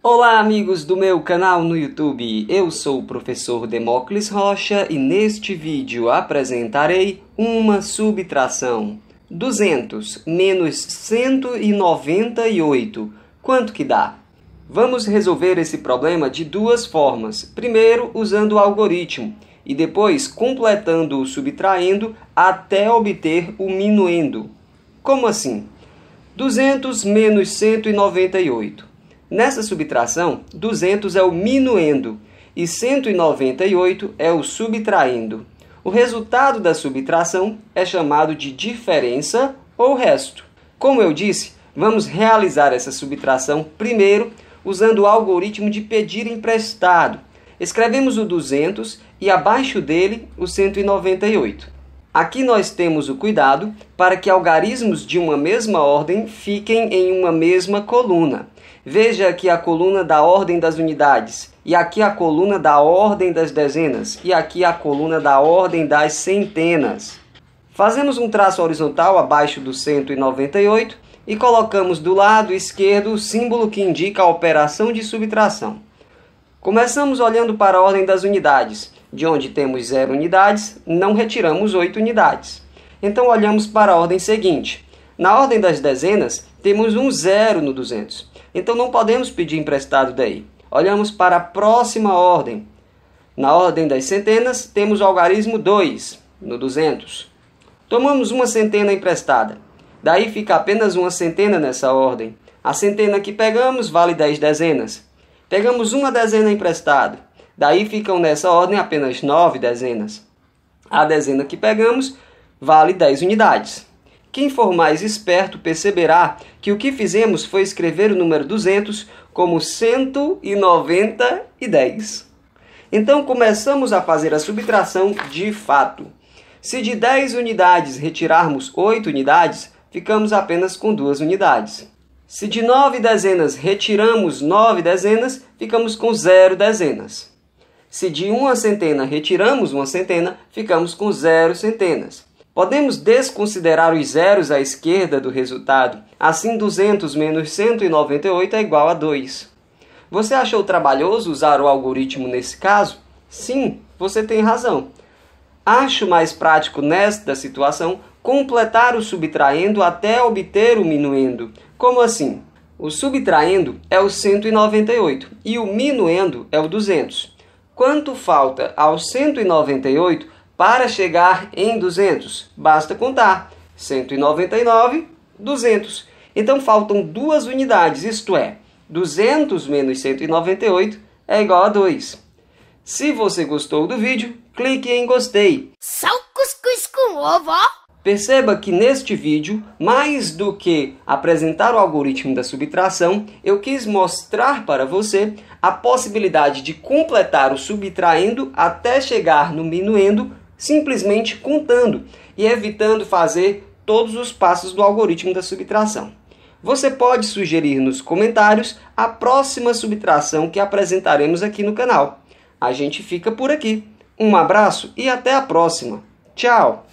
Olá, amigos do meu canal no YouTube. Eu sou o professor Demócles Rocha e neste vídeo apresentarei uma subtração. 200 menos 198, quanto que dá? Vamos resolver esse problema de duas formas. Primeiro, usando o algoritmo e depois completando o subtraindo até obter o minuendo. Como assim? 200 menos 198. Nessa subtração, 200 é o minuendo e 198 é o subtraindo. O resultado da subtração é chamado de diferença ou resto. Como eu disse, vamos realizar essa subtração primeiro usando o algoritmo de pedir emprestado. Escrevemos o 200 e abaixo dele o 198. Aqui nós temos o cuidado para que algarismos de uma mesma ordem fiquem em uma mesma coluna. Veja aqui a coluna da ordem das unidades, e aqui a coluna da ordem das dezenas, e aqui a coluna da ordem das centenas. Fazemos um traço horizontal abaixo do 198 e colocamos do lado esquerdo o símbolo que indica a operação de subtração. Começamos olhando para a ordem das unidades de onde temos zero unidades, não retiramos oito unidades. Então olhamos para a ordem seguinte. Na ordem das dezenas, temos um zero no 200. Então não podemos pedir emprestado daí. Olhamos para a próxima ordem. Na ordem das centenas, temos o algarismo 2 no 200. Tomamos uma centena emprestada. Daí fica apenas uma centena nessa ordem. A centena que pegamos vale 10 dezenas. Pegamos uma dezena emprestada. Daí ficam nessa ordem apenas 9 dezenas. A dezena que pegamos vale 10 unidades. Quem for mais esperto perceberá que o que fizemos foi escrever o número 200 como 190 Então começamos a fazer a subtração de fato. Se de 10 unidades retirarmos 8 unidades, ficamos apenas com 2 unidades. Se de 9 dezenas retiramos 9 dezenas, ficamos com 0 dezenas. Se de uma centena retiramos uma centena, ficamos com zero centenas. Podemos desconsiderar os zeros à esquerda do resultado, assim 200 menos 198 é igual a 2. Você achou trabalhoso usar o algoritmo nesse caso? Sim, você tem razão. Acho mais prático nesta situação completar o subtraindo até obter o minuendo. Como assim? O subtraindo é o 198 e o minuendo é o 200. Quanto falta aos 198 para chegar em 200? Basta contar 199, 200. Então faltam duas unidades, isto é, 200 menos 198 é igual a 2. Se você gostou do vídeo, clique em gostei. Só cuscuz com ovo, ó. Perceba que neste vídeo, mais do que apresentar o algoritmo da subtração, eu quis mostrar para você a possibilidade de completar o subtraindo até chegar no minuendo simplesmente contando e evitando fazer todos os passos do algoritmo da subtração. Você pode sugerir nos comentários a próxima subtração que apresentaremos aqui no canal. A gente fica por aqui. Um abraço e até a próxima. Tchau!